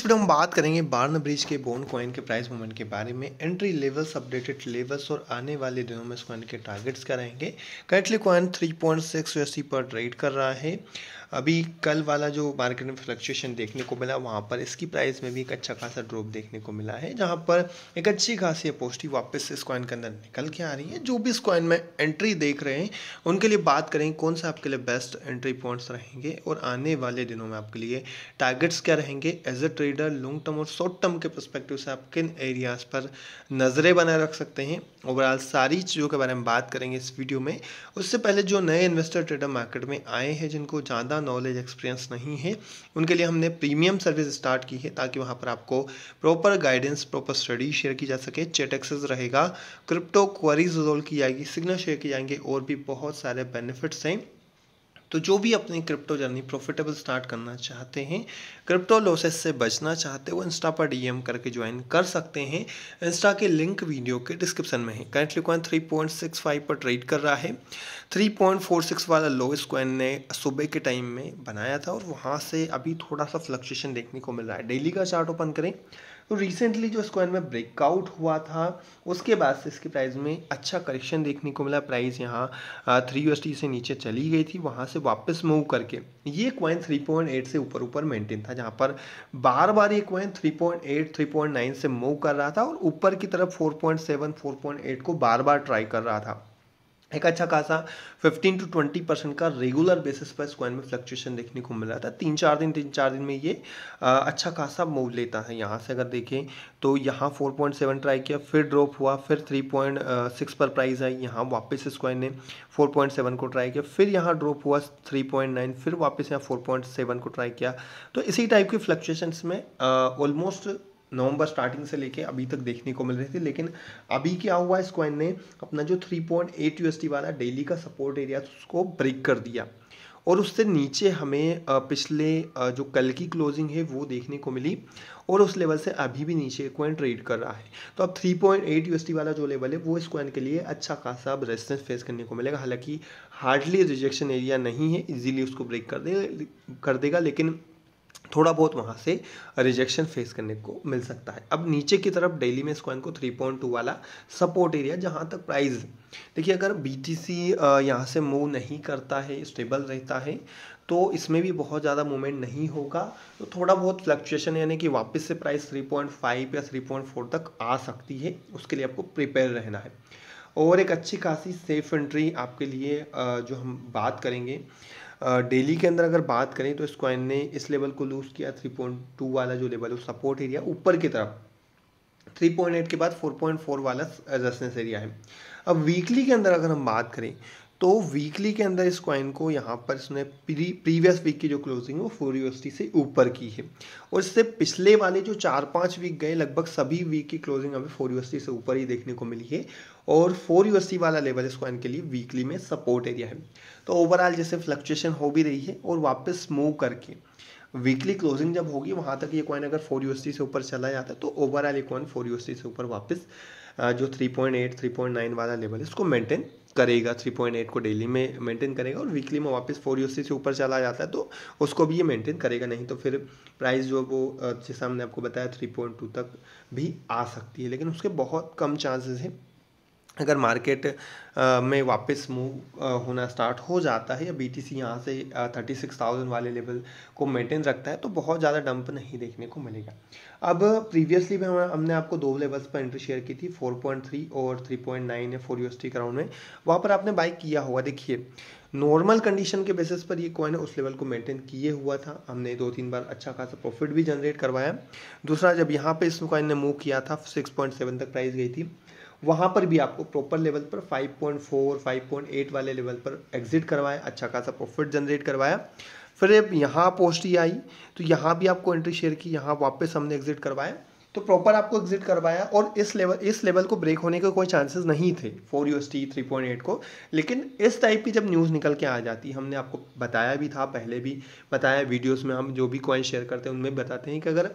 इस वीडियो हम बात करेंगे बार्न ब्रिज के बोन कॉइन के प्राइस मूवमेंट के बारे में एंट्री लेवल्स अपडेटेड लेवल्स और आने वाले दिनों में इस कॉइन के टारगेट्स क्या रहेंगे करेंटली कॉइन थ्री पॉइंट पर ट्रेड कर रहा है अभी कल वाला जो मार्केट में फ्लक्चुएशन देखने को मिला वहाँ पर इसकी प्राइस में भी एक अच्छा खासा ड्रॉप देखने को मिला है जहाँ पर एक अच्छी खासी अपोस्टी वापस इस कॉइन के अंदर निकल के आ रही है जो भी इस कॉइन में एंट्री देख रहे हैं उनके लिए बात करें कौन सा आपके लिए बेस्ट एंट्री पॉइंट्स रहेंगे और आने वाले दिनों में आपके लिए टारगेट्स क्या रहेंगे as a trader long term और शॉर्ट टर्म के परस्पेक्टिव से आप किन एरियाज़ पर नज़रें बनाए रख सकते हैं ओवरऑल सारी चीज़ों के बारे में बात करेंगे इस वीडियो में उससे पहले जो नए इन्वेस्टर ट्रेडर मार्केट में आए हैं जिनको ज़्यादा नॉलेज एक्सपीरियंस नहीं है उनके लिए हमने प्रीमियम सर्विस स्टार्ट की है ताकि वहाँ पर आपको proper guidance proper study share की जा सके चेट एक्सेस रहेगा क्रिप्टो क्वारीज रिजोल्व की जाएगी सिग्नल शेयर किए जाएंगे और भी बहुत सारे बेनिफिट्स हैं तो जो भी अपनी क्रिप्टो जर्नी प्रॉफिटेबल स्टार्ट करना चाहते हैं क्रिप्टो लॉसेस से बचना चाहते हैं वो इंस्टा पर डीएम करके ज्वाइन कर सकते हैं इंस्टा के लिंक वीडियो के डिस्क्रिप्शन में है currently coin three point six five पर ट्रेड कर रहा है थ्री पॉइंट फोर सिक्स वाला लोएस कॉइन ने सुबह के टाइम में बनाया था और वहाँ से अभी थोड़ा सा फ्लक्चुएशन देखने को मिल रहा है डेली का चार्ट ओपन करें तो रिसेंटली जो इसको में ब्रेकआउट हुआ था उसके बाद से इसके प्राइस में अच्छा करेक्शन देखने को मिला प्राइस यहाँ थ्री यू से नीचे चली गई थी वहाँ से वापस मूव करके ये कॉइन 3.8 से ऊपर ऊपर मेंटेन था जहाँ पर बार बार ये कॉइन 3.8 3.9 से मूव कर रहा था और ऊपर की तरफ 4.7 4.8 को बार बार ट्राई कर रहा था एक अच्छा खासा 15 टू 20 परसेंट का रेगुलर बेसिस पर इस कॉइन में फ्लक्चुएशन देखने को मिल रहा था तीन चार दिन तीन चार दिन में ये अच्छा खासा मूव लेता है यहाँ से अगर देखें तो यहाँ 4.7 ट्राई किया फिर ड्रॉप हुआ फिर 3.6 पर प्राइस आई यहाँ वापस इस कॉइन ने 4.7 को ट्राई किया फिर यहाँ ड्रॉप हुआ थ्री फिर वापस यहाँ फोर को ट्राई किया तो इसी टाइप की फ्लक्चुएशन में ऑलमोस्ट नवंबर स्टार्टिंग से लेके अभी तक देखने को मिल रही थी लेकिन अभी क्या हुआ इस कॉइन ने अपना जो 3.8 पॉइंट वाला डेली का सपोर्ट एरिया तो उसको ब्रेक कर दिया और उससे नीचे हमें पिछले जो कल की क्लोजिंग है वो देखने को मिली और उस लेवल से अभी भी नीचे क्वाइन ट्रेड कर रहा है तो अब 3.8 पॉइंट वाला जो लेवल है वो इस क्वाइन के लिए अच्छा खासा अब रेजिस्टेंस फेस करने को मिलेगा हालांकि हार्डली रिजेक्शन एरिया नहीं है इजीली उसको ब्रेक कर दे कर देगा लेकिन थोड़ा बहुत वहाँ से रिजेक्शन फेस करने को मिल सकता है अब नीचे की तरफ डेली में इस कॉइन को 3.2 वाला सपोर्ट एरिया जहाँ तक प्राइस देखिए अगर बी टी सी यहाँ से मूव नहीं करता है स्टेबल रहता है तो इसमें भी बहुत ज़्यादा मूवमेंट नहीं होगा तो थोड़ा बहुत फ्लक्चुएशन यानी कि वापस से प्राइस 3.5 या 3.4 तक आ सकती है उसके लिए आपको प्रिपेयर रहना है और एक अच्छी खासी सेफ एंट्री आपके लिए जो हम बात करेंगे डेली के अंदर अगर बात करें तो इस क्वाइन ने इस लेवल को लूज़ किया थ्री पॉइंट टू वाला जो लेवल है सपोर्ट एरिया ऊपर की तरफ थ्री पॉइंट एट के बाद फोर पॉइंट फोर वाला रेजिस्टेंस uh, एरिया है अब वीकली के अंदर अगर हम बात करें तो वीकली के अंदर इस कॉइन को यहाँ पर इसने प्री प्रीवियस वीक की जो क्लोजिंग है वो फोर यूएसडी से ऊपर की है और इससे पिछले वाले जो चार पाँच वीक गए लगभग सभी वीक की क्लोजिंग हमें फोर यूएसडी से ऊपर ही देखने को मिली है और फोर यूएसटी वाला लेवल इस कॉइन के लिए वीकली में सपोर्ट एरिया है तो ओवरऑल जैसे फ्लक्चुएशन हो भी रही है और वापस मूव करके वीकली क्लोजिंग जब होगी वहाँ तक ये कॉइन अगर फोर यूएसटी से ऊपर चला जाता है तो ओवरऑल ये कॉइन फोर यूएसटी से ऊपर वापस जो 3.8 3.9 वाला लेवल है उसको मेंटेन करेगा 3.8 को डेली में मेंटेन करेगा और वीकली में वापस फोर यूसी से ऊपर चला जाता है तो उसको भी ये मेंटेन करेगा नहीं तो फिर प्राइस जो वो जैसा हमने आपको बताया 3.2 तक भी आ सकती है लेकिन उसके बहुत कम चांसेस हैं अगर मार्केट में वापस मूव होना स्टार्ट हो जाता है या बी टी सी यहाँ से थर्टी सिक्स थाउजेंड वाले लेवल को मेंटेन रखता है तो बहुत ज़्यादा डंप नहीं देखने को मिलेगा अब प्रीवियसली भी हम हमने आपको दो लेवल्स पर एंट्री शेयर की थी फोर पॉइंट थ्री और थ्री पॉइंट नाइन या फोर टी क्राउंड में वहाँ पर आपने बाई किया होगा देखिए नॉर्मल कंडीशन के बेसिस पर ये कॉइन उस लेवल को मेंटेन किए हुआ था हमने दो तीन बार अच्छा खासा प्रॉफिट भी जनरेट करवाया दूसरा जब यहाँ पे इस कॉइन ने मूव किया था 6.7 तक प्राइस गई थी वहाँ पर भी आपको प्रॉपर लेवल पर 5.4 5.8 वाले लेवल पर एग्जिट करवाया अच्छा खासा प्रॉफिट जनरेट करवाया फिर जब यहाँ पोस्ट ही आई तो यहाँ भी आपको एंट्री शेयर की यहाँ वापस हमने एग्जिट करवाया तो प्रॉपर आपको एग्जिट करवाया और इस लेवल इस लेवल को ब्रेक होने के कोई चांसेस नहीं थे four U S T three point eight को लेकिन इस टाइप की जब न्यूज़ निकल के आ जाती हमने आपको बताया भी था पहले भी बताया वीडियोस में हम जो भी कॉइन शेयर करते हैं उनमें बताते हैं कि अगर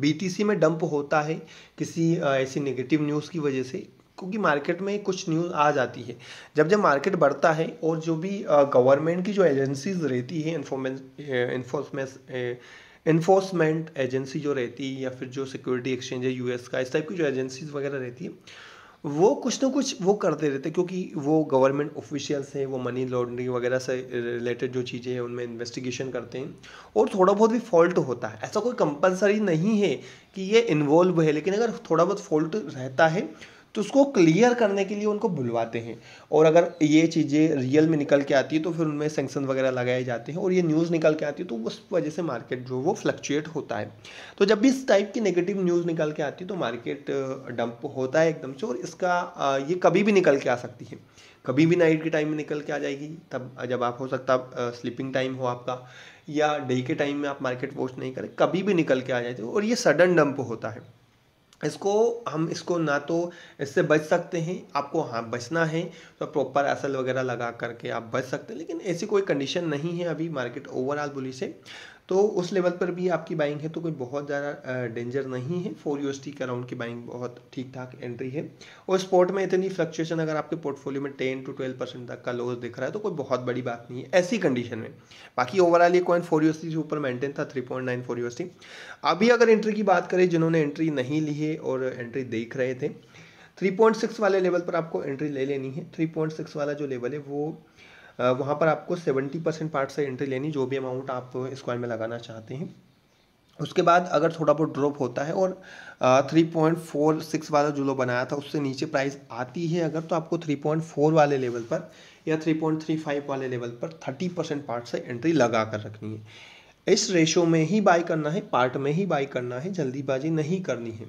बीटीसी में डंप होता है किसी ऐसी नेगेटिव न्यूज़ की वजह से क्योंकि मार्केट में कुछ न्यूज़ आ जाती है जब जब मार्केट बढ़ता है और जो भी गवर्नमेंट की जो एजेंसीज रहती है इन्फोर्समेंट इन्फोर्समेंट एजेंसी जो रहती है या फिर जो सिक्योरिटी एक्सचेंज है यूएस का इस टाइप की जो एजेंसीज वगैरह रहती है वो कुछ ना कुछ वो करते रहते क्योंकि वो गवर्नमेंट ऑफिशियल्स हैं वो मनी लॉन्ड्रिंग वगैरह से रिलेटेड जो चीज़ें हैं उनमें इन्वेस्टिगेशन करते हैं और थोड़ा बहुत भी फॉल्ट होता है ऐसा कोई कंपलसरी नहीं है कि ये इन्वॉल्व है लेकिन अगर थोड़ा बहुत फॉल्ट रहता है तो उसको क्लियर करने के लिए उनको बुलवाते हैं और अगर ये चीज़ें रियल में निकल के आती है तो फिर उनमें सेंक्शन वगैरह लगाए जाते हैं और ये न्यूज़ निकल के आती है तो उस वजह से मार्केट जो वो फ्लक्चुएट होता है तो जब भी इस टाइप की नेगेटिव न्यूज़ निकल के आती है तो मार्केट डंप होता है एकदम से और इसका ये कभी भी निकल के आ सकती है कभी भी नाइट के टाइम में निकल के आ जाएगी तब जब आप हो सकता स्लीपिंग टाइम हो आपका या डे के टाइम में आप मार्केट वॉच नहीं करें कभी भी निकल के आ जाते और ये सडन डंप होता है इसको हम इसको ना तो इससे बच सकते हैं आपको हाँ बचना है तो प्रॉपर असल वगैरह लगा करके आप बच सकते हैं लेकिन ऐसी कोई कंडीशन नहीं है अभी मार्केट ओवरऑल बोली से तो उस लेवल पर भी आपकी बाइंग है तो कोई बहुत ज़्यादा डेंजर नहीं है फोर यू के अराउंड की बाइंग बहुत ठीक ठाक एंट्री है और स्पॉट में इतनी फ्लक्चुएशन अगर आपके पोर्टफोलियो में टेन टू ट्वेल्व परसेंट तक का लॉस दिख रहा है तो कोई बहुत बड़ी बात नहीं है ऐसी कंडीशन में बाकी ओवरऑल ये कॉइन फोर यू से ऊपर मेंटेन था three point nine four U अभी अगर एंट्री की बात करें जिन्होंने एंट्री नहीं ली है और एंट्री देख रहे थे 3.6 वाले लेवल पर आपको एंट्री ले लेनी है 3.6 वाला जो लेवल है वो वहाँ पर आपको सेवेंटी परसेंट पार्ट से एंट्री लेनी जो भी अमाउंट आप स्क्वायर में लगाना चाहते हैं उसके बाद अगर थोड़ा बहुत ड्रॉप होता है और थ्री पॉइंट फोर सिक्स वाला जो लो बनाया था उससे नीचे प्राइस आती है अगर तो आपको थ्री पॉइंट फोर वाले लेवल पर या थ्री पॉइंट थ्री फाइव वाले लेवल पर थर्टी परसेंट पार्ट से एंट्री लगा कर रखनी है इस रेशो में ही बाई करना है पार्ट में ही बाई करना है जल्दीबाजी नहीं करनी है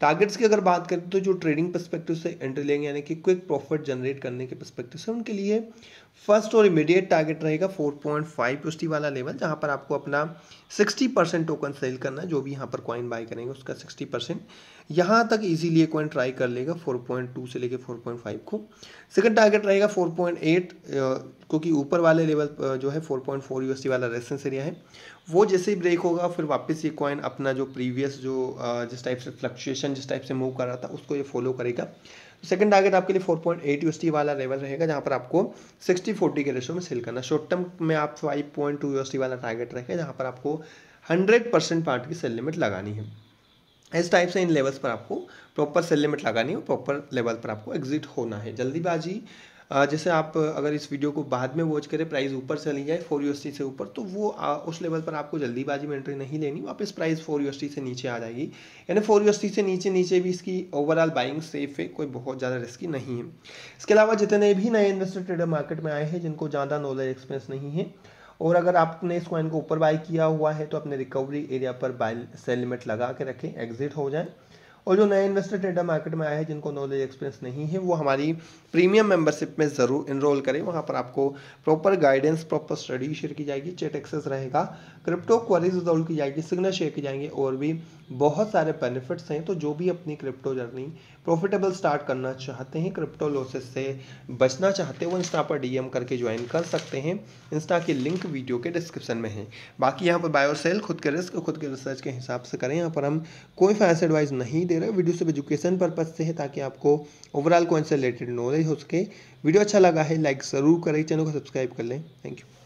टारगेट्स की अगर बात करें तो जो ट्रेडिंग परस्पेक्टिव से एंट्री लेंगे यानी कि क्विक प्रॉफिट जनरेट करने के परस्पेक्टिव से उनके लिए फर्स्ट और इमीडिएट टारगेट रहेगा 4.5 पॉइंट वाला लेवल जहां पर आपको अपना 60 परसेंट टोकन सेल करना जो भी यहां पर कॉइन बाय करेंगे उसका 60 परसेंट यहाँ तक इजीली कॉइन ट्राई कर लेगा 4.2 से लेके 4.5 को सेकंड टारगेट रहेगा 4.8 क्योंकि ऊपर वाले लेवल जो है 4.4 पॉइंट वाला रेसेंस एरिया है वो जैसे ही ब्रेक होगा फिर वापस ये कॉइन अपना जो प्रीवियस जो जिस टाइप से फ्लक्चुएशन जिस टाइप से मूव कर रहा था उसको ये फॉलो करेगा सेकंड टारगेट आपके लिए 4.8 पॉइंट वाला लेवल रहेगा जहाँ पर आपको 60 40 के रेशो में सेल करना शॉर्ट टर्म में आप 5.2 पॉइंट वाला टारगेट रहेगा जहाँ पर आपको 100 परसेंट पार्ट की सेल लिमिट लगानी है इस टाइप से इन लेवल्स पर आपको प्रॉपर सेल लिमिट लगानी है प्रॉपर लेवल पर आपको एग्जिट होना है जल्दीबाजी जैसे आप अगर इस वीडियो को बाद में वॉच करें प्राइस ऊपर चली जाए फोर यू से ऊपर तो वो आ, उस लेवल पर आपको जल्दीबाजी में एंट्री नहीं लेनी वापस प्राइस फोर यू से नीचे आ जाएगी यानी फोर यू से नीचे नीचे भी इसकी ओवरऑल बाइंग सेफ है कोई बहुत ज़्यादा रिस्की नहीं है इसके अलावा जितने भी नए इन्वेस्टर ट्रेडर मार्केट में आए हैं जिनको ज़्यादा नॉलेज एक्सपीरियंस नहीं है और अगर आपने इस कॉइन को ऊपर बाय किया हुआ है तो अपने रिकवरी एरिया पर बाय सेल लिमिट लगा के रखें एग्जिट हो जाए और जो नए इन्वेस्टर ट्रेडर मार्केट में आए हैं जिनको नॉलेज एक्सपीरियंस नहीं है वो हमारी प्रीमियम मेंबरशिप में ज़रूर इनरोल करें वहाँ पर आपको proper guidance proper study share की जाएगी चेट एक्सेस रहेगा क्रिप्टो क्वारीज रिजोल्व की जाएगी सिग्नल शेयर की जाएंगे और भी बहुत सारे बेनिफिट्स हैं तो जो भी अपनी क्रिप्टो जर्नी प्रॉफिटेबल स्टार्ट करना चाहते हैं क्रिप्टो लॉसेस से बचना चाहते हैं वो इंस्टा पर डीएम करके ज्वाइन कर सकते हैं इंस्टा की लिंक वीडियो के डिस्क्रिप्शन में है बाकी यहाँ पर बायो सेल खुद के रिस्क खुद के रिसर्च के हिसाब से करें यहाँ पर हम कोई फाइनेंस एडवाइस नहीं दे रहा है वीडियो सिर्फ एजुकेशन पर्पज से है ताकि आपको ओवरऑल कौन से रिलेटेड नॉलेज हो सके वीडियो अच्छा लगा है लाइक ज़रूर करें चैनल को सब्सक्राइब कर लें थैंक यू